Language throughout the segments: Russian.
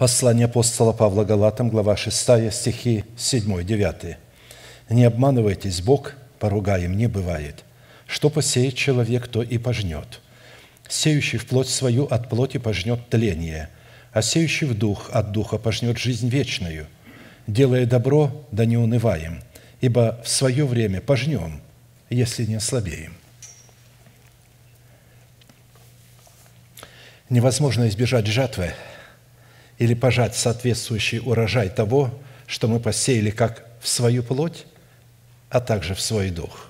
Послание апостола Павла Галатам, глава 6, стихи 7-9. «Не обманывайтесь, Бог поругаем не бывает. Что посеет человек, то и пожнет. Сеющий в плоть свою от плоти пожнет тление, а сеющий в дух от духа пожнет жизнь вечную. Делая добро, да не унываем, ибо в свое время пожнем, если не ослабеем». Невозможно избежать жатвы – или пожать соответствующий урожай того, что мы посеяли как в свою плоть, а также в свой дух.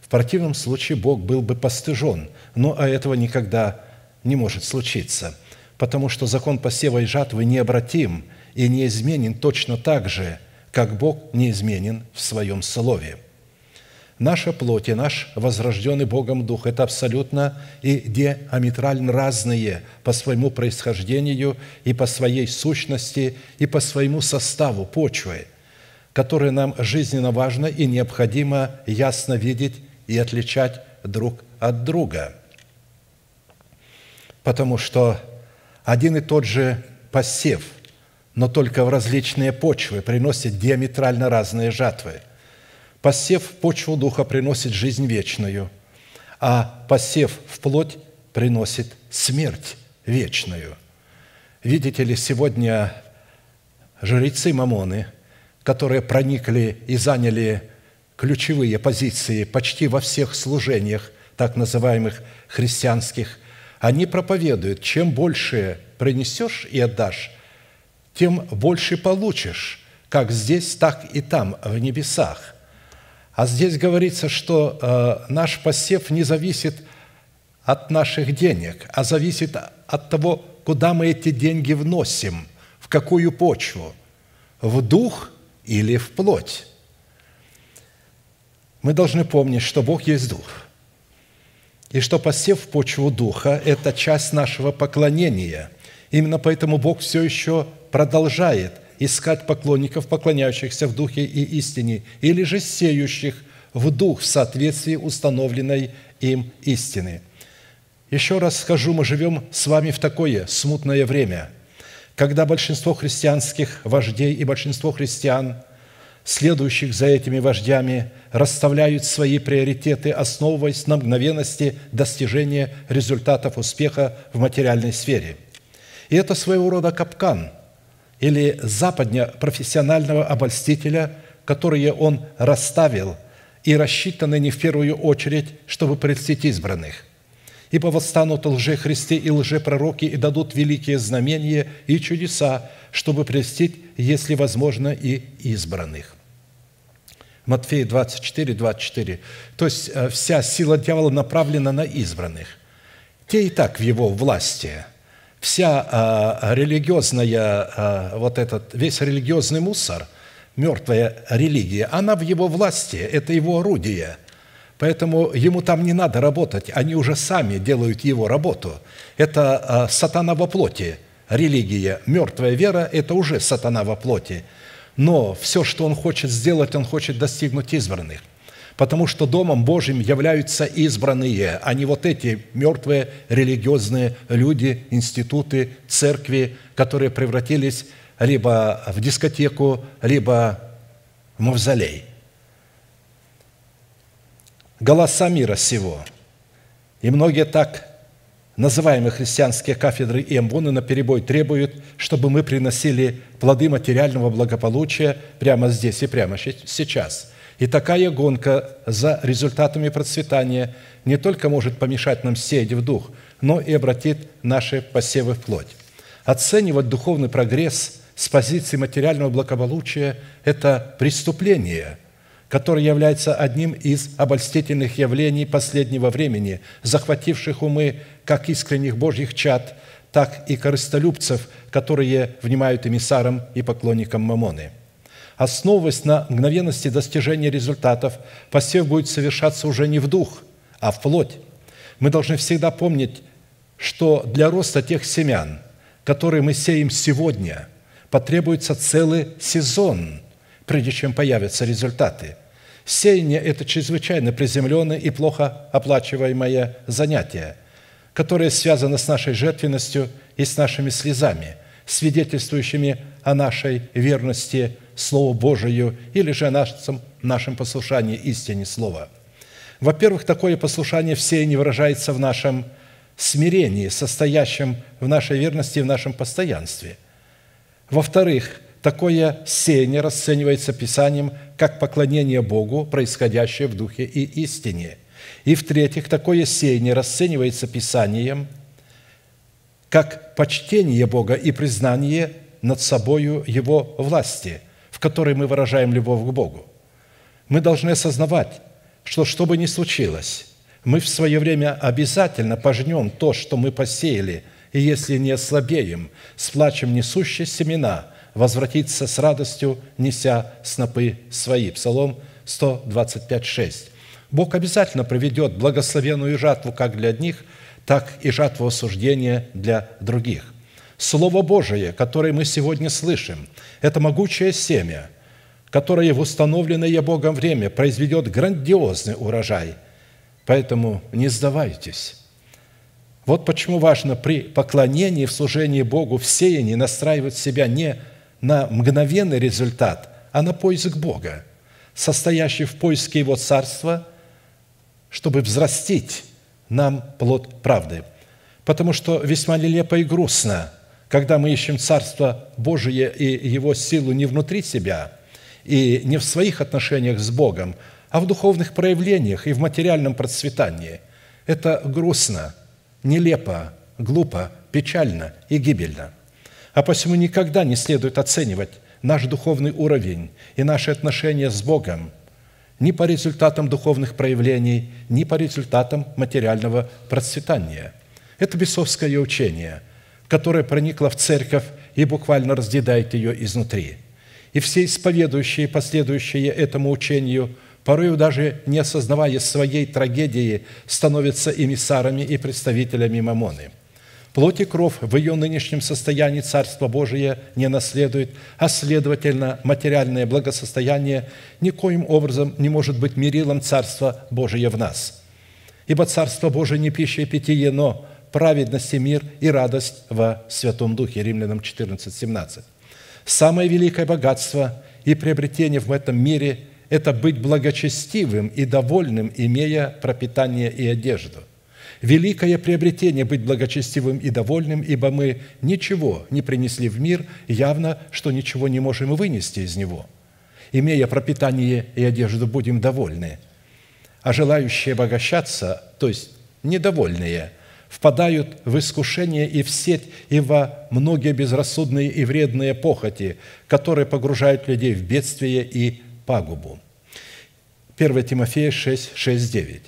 В противном случае Бог был бы постыжен, но а этого никогда не может случиться, потому что закон посева и жатвы необратим и неизменен точно так же, как Бог неизменен в Своем Слове – наша плоть и наш возрожденный Богом Дух – это абсолютно и диаметрально разные по своему происхождению и по своей сущности и по своему составу почвы, которые нам жизненно важно и необходимо ясно видеть и отличать друг от друга. Потому что один и тот же посев, но только в различные почвы, приносит диаметрально разные жатвы – Посев в почву духа приносит жизнь вечную, а посев в плоть приносит смерть вечную. Видите ли, сегодня жрецы Мамоны, которые проникли и заняли ключевые позиции почти во всех служениях так называемых христианских, они проповедуют, чем больше принесешь и отдашь, тем больше получишь, как здесь, так и там, в небесах. А здесь говорится, что э, наш посев не зависит от наших денег, а зависит от того, куда мы эти деньги вносим, в какую почву, в дух или в плоть. Мы должны помнить, что Бог есть дух, и что посев в почву духа – это часть нашего поклонения. Именно поэтому Бог все еще продолжает – искать поклонников, поклоняющихся в духе и истине, или же сеющих в дух в соответствии установленной им истины. Еще раз скажу, мы живем с вами в такое смутное время, когда большинство христианских вождей и большинство христиан, следующих за этими вождями, расставляют свои приоритеты, основываясь на мгновенности достижения результатов успеха в материальной сфере. И это своего рода капкан – или западня профессионального обольстителя, которые он расставил и рассчитаны не в первую очередь, чтобы прельстить избранных. Ибо восстанут лжехристи и лжепророки и дадут великие знамения и чудеса, чтобы прельстить, если возможно, и избранных. Матфея 24, 24. То есть э, вся сила дьявола направлена на избранных. Те и так в его власти – вся э, религиозная, э, вот этот, весь религиозный мусор, мертвая религия, она в его власти, это его орудие. Поэтому ему там не надо работать, они уже сами делают его работу. Это э, сатана во плоти, религия, мертвая вера – это уже сатана во плоти. Но все, что он хочет сделать, он хочет достигнуть избранных – потому что Домом Божьим являются избранные, а не вот эти мертвые религиозные люди, институты, церкви, которые превратились либо в дискотеку, либо в мавзолей. Голоса мира сего. И многие так называемые христианские кафедры и на перебой требуют, чтобы мы приносили плоды материального благополучия прямо здесь и прямо сейчас – и такая гонка за результатами процветания не только может помешать нам сеять в дух, но и обратит наши посевы в плоть. Оценивать духовный прогресс с позиции материального благополучия – это преступление, которое является одним из обольстительных явлений последнего времени, захвативших умы как искренних божьих чад, так и корыстолюбцев, которые внимают эмиссарам и поклонникам Мамоны – Основываясь на мгновенности достижения результатов, посев будет совершаться уже не в дух, а в плоть. Мы должны всегда помнить, что для роста тех семян, которые мы сеем сегодня, потребуется целый сезон, прежде чем появятся результаты. Сеяние – это чрезвычайно приземленное и плохо оплачиваемое занятие, которое связано с нашей жертвенностью и с нашими слезами, свидетельствующими о нашей верности Слово Божию или же нашим, нашем послушании истине Слова. Во-первых, такое послушание не выражается в нашем смирении, состоящем в нашей верности и в нашем постоянстве. Во-вторых, такое сеяние расценивается Писанием как поклонение Богу, происходящее в Духе и истине. И в-третьих, такое сеяние расценивается Писанием как почтение Бога и признание над собою Его власти в которой мы выражаем любовь к Богу. Мы должны осознавать, что что бы ни случилось, мы в свое время обязательно пожнем то, что мы посеяли, и если не ослабеем, с несущие семена, возвратиться с радостью, неся снопы свои. Псалом 125, 6. Бог обязательно проведет благословенную жатву как для одних, так и жатву осуждения для других. Слово Божие, которое мы сегодня слышим, это могучее семя, которое в установленное Богом время произведет грандиозный урожай. Поэтому не сдавайтесь. Вот почему важно при поклонении в служении Богу в сеянии настраивать себя не на мгновенный результат, а на поиск Бога, состоящий в поиске Его Царства, чтобы взрастить нам плод правды. Потому что весьма нелепо и грустно – когда мы ищем Царство Божие и Его силу не внутри себя и не в своих отношениях с Богом, а в духовных проявлениях и в материальном процветании. Это грустно, нелепо, глупо, печально и гибельно. А посему никогда не следует оценивать наш духовный уровень и наши отношения с Богом ни по результатам духовных проявлений, ни по результатам материального процветания. Это бесовское учение – которая проникла в церковь и буквально разъедает ее изнутри. И все исповедующие, последующие этому учению, порою даже не осознавая своей трагедии, становятся эмиссарами и представителями мамоны. Плоть и кровь в ее нынешнем состоянии Царство Божие не наследует, а, следовательно, материальное благосостояние никоим образом не может быть мерилом Царства Божия в нас. Ибо Царство Божие не пища и питье, но – праведность и мир и радость во Святом Духе. Римлянам 14, 17. Самое великое богатство и приобретение в этом мире – это быть благочестивым и довольным, имея пропитание и одежду. Великое приобретение – быть благочестивым и довольным, ибо мы ничего не принесли в мир, явно, что ничего не можем вынести из него. Имея пропитание и одежду, будем довольны. А желающие обогащаться, то есть недовольные – впадают в искушение и в сеть, и во многие безрассудные и вредные похоти, которые погружают людей в бедствие и пагубу. 1 Тимофея 6, 6, 9.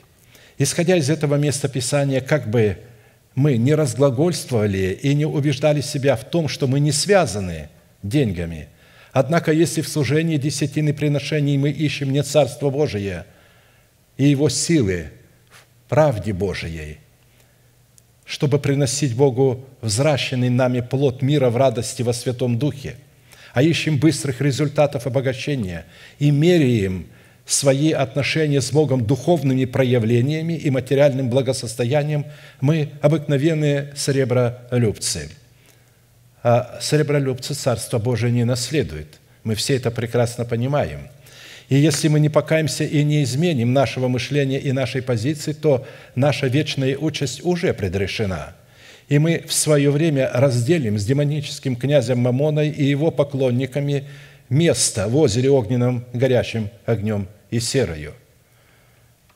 Исходя из этого места Писания, как бы мы не разглагольствовали и не убеждали себя в том, что мы не связаны деньгами, однако если в служении десятины приношений мы ищем не Царство Божие и Его силы в правде Божией – чтобы приносить Богу взращенный нами плод мира в радости во Святом Духе, а ищем быстрых результатов обогащения и меряем свои отношения с Богом духовными проявлениями и материальным благосостоянием, мы обыкновенные сребролюбцы. А сребролюбцы Царство Божие не наследует. Мы все это прекрасно понимаем – и если мы не покаемся и не изменим нашего мышления и нашей позиции, то наша вечная участь уже предрешена. И мы в свое время разделим с демоническим князем Мамоной и его поклонниками место в озере огненном, горящим огнем и серою.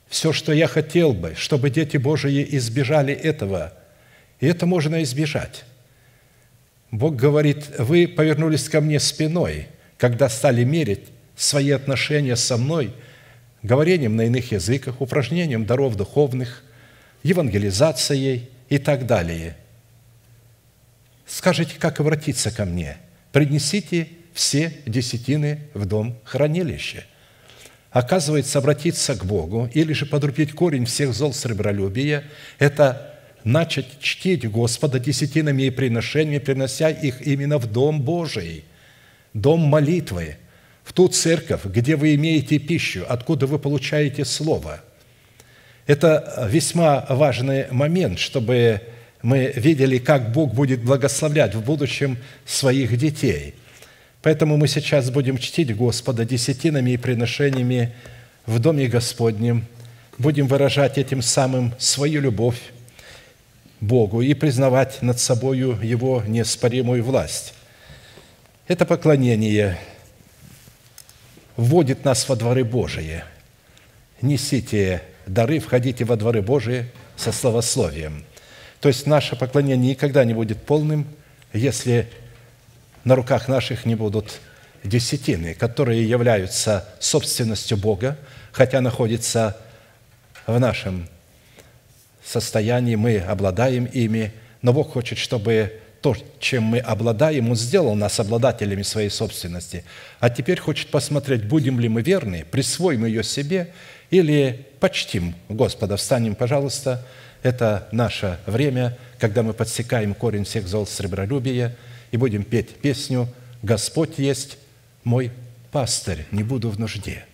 Все, что я хотел бы, чтобы дети Божии избежали этого, и это можно избежать. Бог говорит, вы повернулись ко мне спиной, когда стали мерить свои отношения со мной говорением на иных языках, упражнением даров духовных, евангелизацией и так далее. Скажите, как обратиться ко мне? Принесите все десятины в дом хранилища. Оказывается, обратиться к Богу или же подрубить корень всех зол сребролюбия – это начать чтить Господа десятинами и приношениями, принося их именно в Дом Божий, Дом молитвы – в ту церковь, где вы имеете пищу, откуда вы получаете слово. Это весьма важный момент, чтобы мы видели, как Бог будет благословлять в будущем своих детей. Поэтому мы сейчас будем чтить Господа десятинами и приношениями в Доме Господнем, будем выражать этим самым свою любовь Богу и признавать над собою Его неоспоримую власть. Это поклонение – вводит нас во дворы Божие. Несите дары, входите во дворы Божие со словословием. То есть наше поклонение никогда не будет полным, если на руках наших не будут десятины, которые являются собственностью Бога, хотя находятся в нашем состоянии, мы обладаем ими, но Бог хочет, чтобы то, чем мы обладаем, Он сделал нас обладателями своей собственности, а теперь хочет посмотреть, будем ли мы верны, присвоим ее себе или почтим Господа. Встанем, пожалуйста, это наше время, когда мы подсекаем корень всех зол с сребролюбия и будем петь песню «Господь есть мой пастырь, не буду в нужде».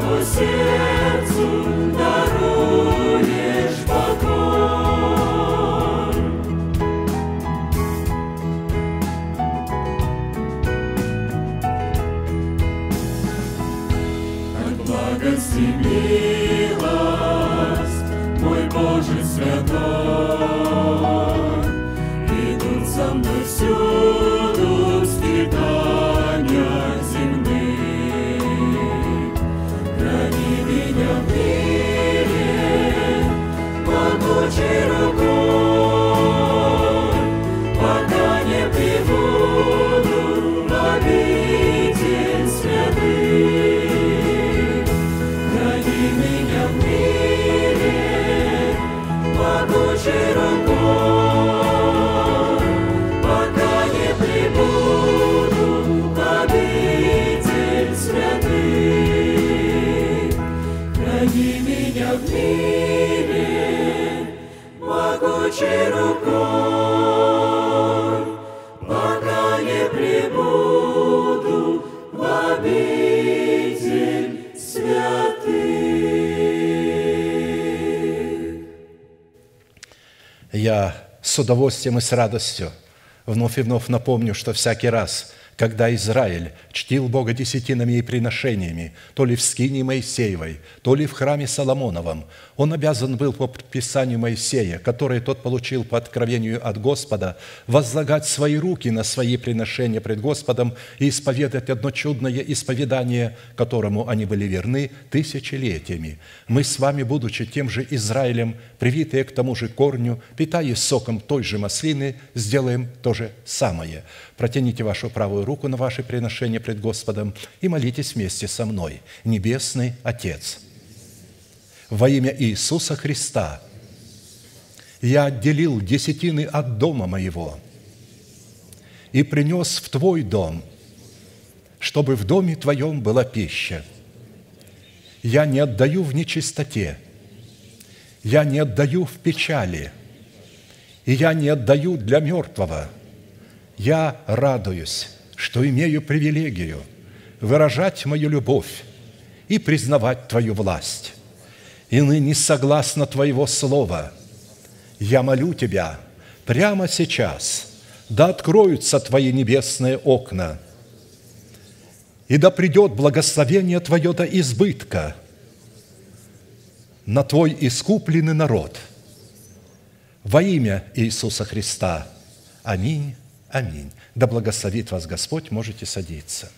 我先走。Jerusalem. с удовольствием и с радостью. Вновь и вновь напомню, что всякий раз – когда Израиль чтил Бога десятинами и приношениями, то ли в скине Моисеевой, то ли в храме Соломоновом, он обязан был по предписанию Моисея, которое тот получил по откровению от Господа, возлагать свои руки на свои приношения пред Господом и исповедать одно чудное исповедание, которому они были верны тысячелетиями. Мы с вами, будучи тем же Израилем, привитые к тому же корню, питаясь соком той же маслины, сделаем то же самое. Протяните вашу правую руку руку на ваше приношение пред Господом и молитесь вместе со мной, Небесный Отец. Во имя Иисуса Христа я отделил десятины от дома моего и принес в Твой дом, чтобы в доме Твоем была пища. Я не отдаю в нечистоте, я не отдаю в печали, и я не отдаю для мертвого – я радуюсь что имею привилегию выражать мою любовь и признавать Твою власть. И ныне согласно Твоего слова я молю Тебя прямо сейчас, да откроются Твои небесные окна, и да придет благословение Твое до избытка на Твой искупленный народ. Во имя Иисуса Христа. Аминь Аминь. Да благословит вас Господь, можете садиться.